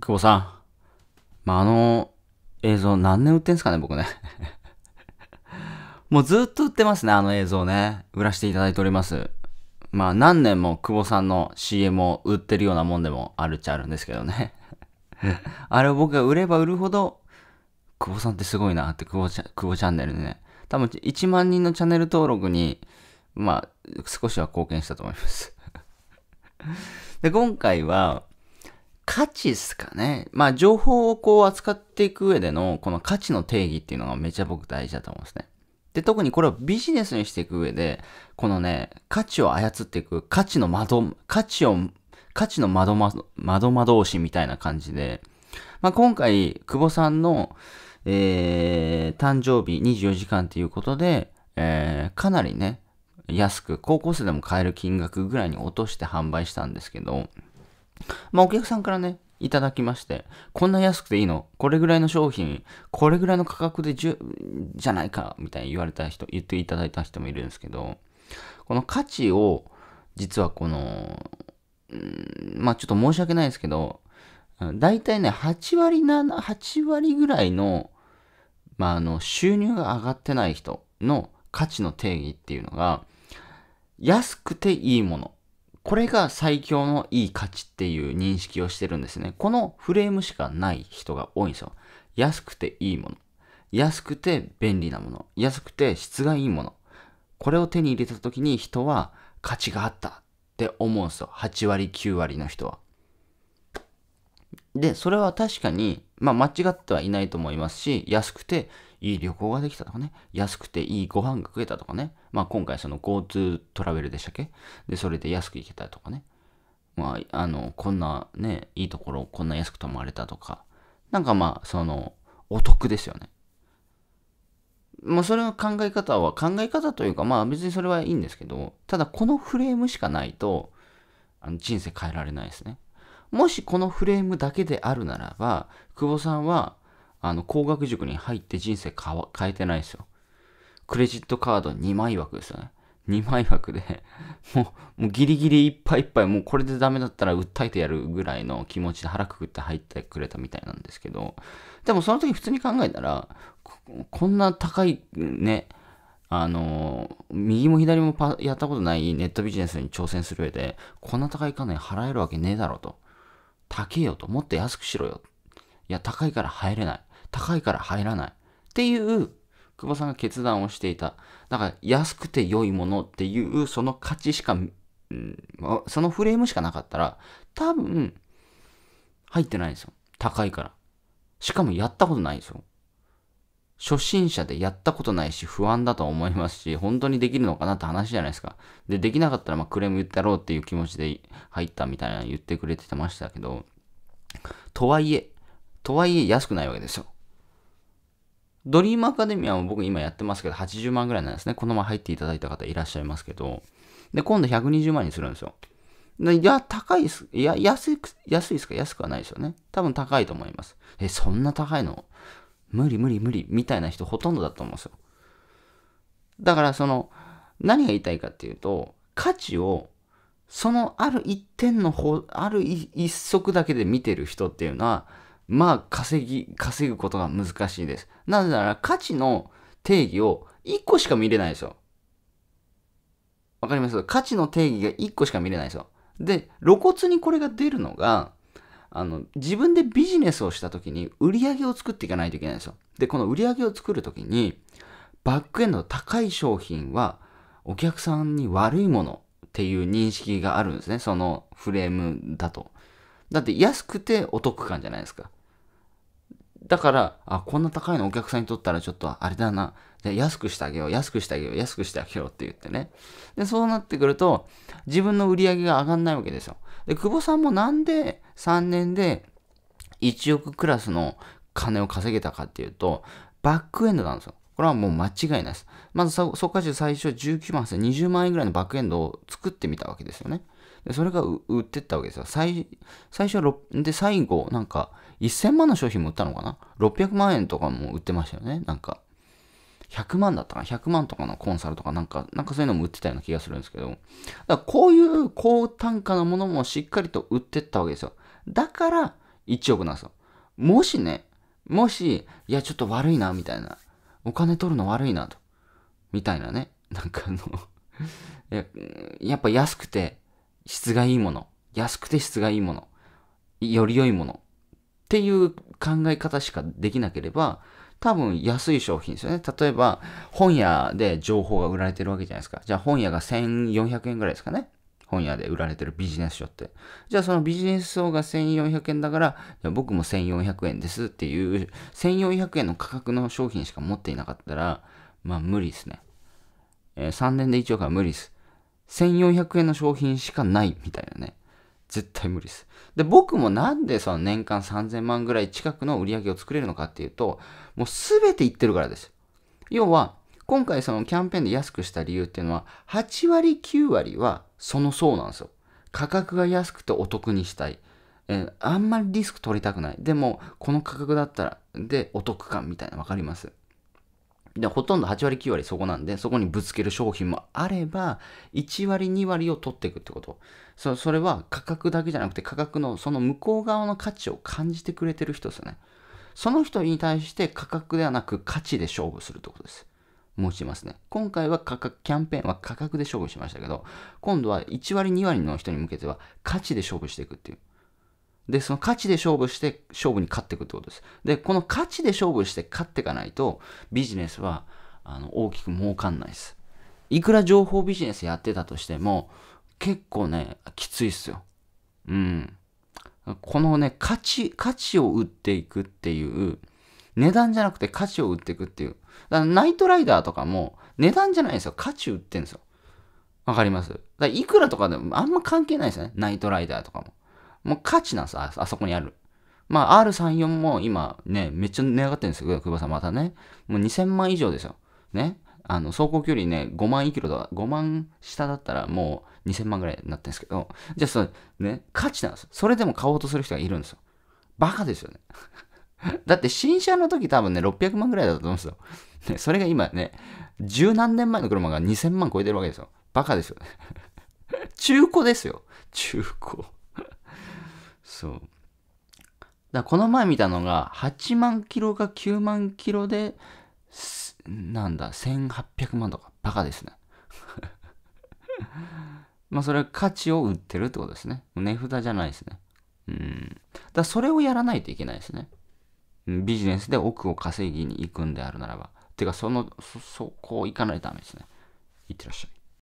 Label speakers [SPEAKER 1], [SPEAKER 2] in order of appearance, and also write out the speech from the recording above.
[SPEAKER 1] 久保さん。まあ、あの映像何年売ってんすかね、僕ね。もうずっと売ってますね、あの映像ね。売らせていただいております。まあ何年も久保さんの CM を売ってるようなもんでもあるっちゃあるんですけどね。あれを僕が売れば売るほど、久保さんってすごいなって久保ちゃ、久保チャンネルでね。多分1万人のチャンネル登録に、まあ少しは貢献したと思います で、今回は、価値っすかね。まあ、情報をこう扱っていく上での、この価値の定義っていうのがめちゃ僕大事だと思うんですね。で、特にこれをビジネスにしていく上で、このね、価値を操っていく、価値の窓、価値を、価値の窓窓、窓窓押しみたいな感じで、まあ、今回、久保さんの、えー、誕生日24時間っていうことで、えー、かなりね、安く、高校生でも買える金額ぐらいに落として販売したんですけど、まあ、お客さんからね、いただきまして、こんな安くていいのこれぐらいの商品、これぐらいの価格でじゅじゃないかみたいに言われた人、言っていただいた人もいるんですけど、この価値を、実はこの、うん、まあちょっと申し訳ないですけど、大体ね、8割7、8割ぐらいの、まああの、収入が上がってない人の価値の定義っていうのが、安くていいものこれが最強のいい価値っていう認識をしてるんですね。このフレームしかない人が多いんですよ。安くていいもの。安くて便利なもの。安くて質がいいもの。これを手に入れた時に人は価値があったって思うんですよ。8割、9割の人は。で、それは確かに、まあ間違ってはいないと思いますし、安くていい旅行ができたとかね、安くていいご飯が食えたとかね、まあ、今回その GoTo トラベルでしたっけで、それで安く行けたとかね。まあ、あの、こんなね、いいところこんな安く泊まれたとか。なんかまあ、その、お得ですよね。まあ、それの考え方は、考え方というか、まあ別にそれはいいんですけど、ただこのフレームしかないと、あの人生変えられないですね。もしこのフレームだけであるならば、久保さんは、あの、工学塾に入って人生変えてないですよ。クレジットカード2枚枠ですよね。2枚枠で、もう、もうギリギリいっぱいいっぱい、もうこれでダメだったら訴えてやるぐらいの気持ちで腹くくって入ってくれたみたいなんですけど、でもその時普通に考えたら、こんな高いね、あの、右も左もやったことないネットビジネスに挑戦する上で、こんな高い金払えるわけねえだろうと。高えよと。もっと安くしろよ。いや、高いから入れない。高いから入らない。っていう久保さんが決断をしていた。だから安くて良いものっていうその価値しか、うん、そのフレームしかなかったら、多分、入ってないんですよ。高いから。しかもやったことないんですよ。初心者でやったことないし不安だと思いますし、本当にできるのかなって話じゃないですか。で、できなかったらまクレーム言ってやろうっていう気持ちで入ったみたいなの言ってくれてましたけど、とはいえ、とはいえ安くないわけですよ。ドリームアカデミアも僕今やってますけど、80万ぐらいなんですね。このまま入っていただいた方いらっしゃいますけど、で、今度120万にするんですよ。いや、高いです。いや、安い、安いですか安くはないですよね。多分高いと思います。え、そんな高いの無理無理無理みたいな人ほとんどだと思うんですよ。だからその、何が言いたいかっていうと、価値を、そのある一点の方、ある一足だけで見てる人っていうのは、まあ稼ぎ、稼ぐことが難しいです。なぜなら価値の定義を1個しか見れないですよ。わかります価値の定義が1個しか見れないですよ。で、露骨にこれが出るのが、あの、自分でビジネスをした時に売り上げを作っていかないといけないんですよ。で、この売り上げを作る時に、バックエンド高い商品はお客さんに悪いものっていう認識があるんですね。そのフレームだと。だって安くてお得感じゃないですか。だから、あ、こんな高いのお客さんにとったらちょっとあれだな。じゃ安くしてあげよう、安くしてあげよう、安くしてあげようって言ってね。で、そうなってくると、自分の売り上げが上がんないわけですよ。で、久保さんもなんで3年で1億クラスの金を稼げたかっていうと、バックエンドなんですよ。これはもう間違いないです。まず、そこから最初19万8000、20万円ぐらいのバックエンドを作ってみたわけですよね。で、それが売ってったわけですよ。最、最初、で、最後、なんか、1000万の商品も売ったのかな ?600 万円とかも売ってましたよね。なんか、100万だったかな ?100 万とかのコンサルとか、なんか、なんかそういうのも売ってたような気がするんですけど、だからこういう高単価のものもしっかりと売ってったわけですよ。だから、1億なんですよ。もしね、もし、いや、ちょっと悪いな、みたいな。お金取るの悪いな、と。みたいなね。なんかあの やっぱ安くて、質がいいもの、安くて質がいいもの、より良いものっていう考え方しかできなければ、多分安い商品ですよね。例えば、本屋で情報が売られてるわけじゃないですか。じゃあ本屋が1400円ぐらいですかね。本屋で売られてるビジネス書って。じゃあそのビジネス書が1400円だから、じゃあ僕も1400円ですっていう、1400円の価格の商品しか持っていなかったら、まあ無理ですね。えー、3年で1億は無理です。1400円の商品しかないみたいなね。絶対無理です。で、僕もなんでその年間3000万ぐらい近くの売り上げを作れるのかっていうと、もう全ていってるからです。要は、今回そのキャンペーンで安くした理由っていうのは、8割9割はそのそうなんですよ。価格が安くてお得にしたい。えー、あんまりリスク取りたくない。でも、この価格だったら、で、お得感みたいな、わかりますで、ほとんど8割9割そこなんで、そこにぶつける商品もあれば、1割2割を取っていくってこと。そそれは価格だけじゃなくて、価格のその向こう側の価値を感じてくれてる人ですよね。その人に対して価格ではなく価値で勝負するってことです。持ちますね。今回は価格、キャンペーンは価格で勝負しましたけど、今度は1割2割の人に向けては価値で勝負していくっていう。で、その価値で勝負して、勝負に勝っていくってことです。で、この価値で勝負して勝っていかないと、ビジネスはあの大きく儲かんないです。いくら情報ビジネスやってたとしても、結構ね、きついっすよ。うん。このね、価値、価値を売っていくっていう、値段じゃなくて価値を売っていくっていう。だナイトライダーとかも、値段じゃないですよ。価値売ってんですよ。わかりますだいくらとかでもあんま関係ないですよね。ナイトライダーとかも。もう価値なんですあ、あそこにある。まあ、R34 も今ね、めっちゃ値上がってるんですよ、久保さんまたね。もう2000万以上ですよ。ね。あの、走行距離ね、5万キロと5万下だったらもう2000万ぐらいになってるんですけど、じゃあそのね、価値なんですそれでも買おうとする人がいるんですよ。バカですよね。だって新車の時多分ね、600万ぐらいだったと思うんですよ。ね、それが今ね、十何年前の車が2000万超えてるわけですよ。バカですよね。中古ですよ。中古。そう。だこの前見たのが、8万キロが9万キロで、なんだ、1800万とか、バカですね。まあ、それは価値を売ってるってことですね。値札じゃないですね。うん。だそれをやらないといけないですね。ビジネスで億を稼ぎに行くんであるならば。てか、その、そ、そこ行かないとダメですね。いってらっしゃい。